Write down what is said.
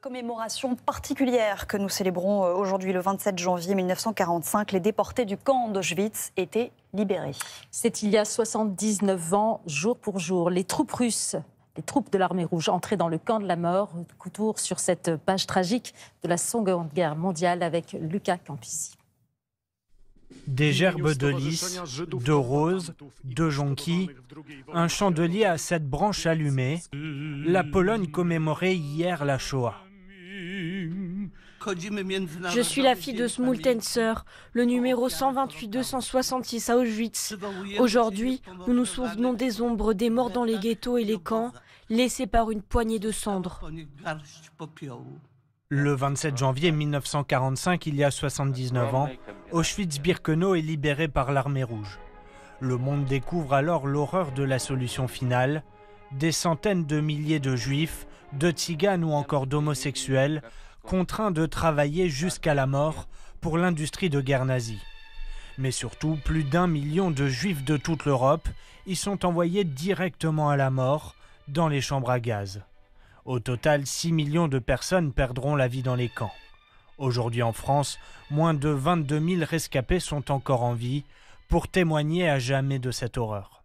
commémoration particulière que nous célébrons euh, aujourd'hui le 27 janvier 1945, les déportés du camp d'Auschwitz étaient libérés. C'est il y a 79 ans, jour pour jour, les troupes russes les troupes de l'armée rouge entraient dans le camp de la mort, coup sur cette page tragique de la Seconde Guerre mondiale avec Lucas Campisi. Des gerbes de lys, de roses, de jonquilles, un chandelier à sept branches allumées, la Pologne commémorait hier la Shoah. Je suis la fille de Smultenser, le numéro 128-266 à Auschwitz. Aujourd'hui, nous nous souvenons des ombres, des morts dans les ghettos et les camps, laissés par une poignée de cendres. Le 27 janvier 1945, il y a 79 ans, Auschwitz-Birkenau est libéré par l'armée rouge. Le monde découvre alors l'horreur de la solution finale. Des centaines de milliers de juifs, de tziganes ou encore d'homosexuels contraints de travailler jusqu'à la mort pour l'industrie de guerre nazie. Mais surtout, plus d'un million de juifs de toute l'Europe y sont envoyés directement à la mort dans les chambres à gaz. Au total, 6 millions de personnes perdront la vie dans les camps. Aujourd'hui en France, moins de 22 000 rescapés sont encore en vie pour témoigner à jamais de cette horreur.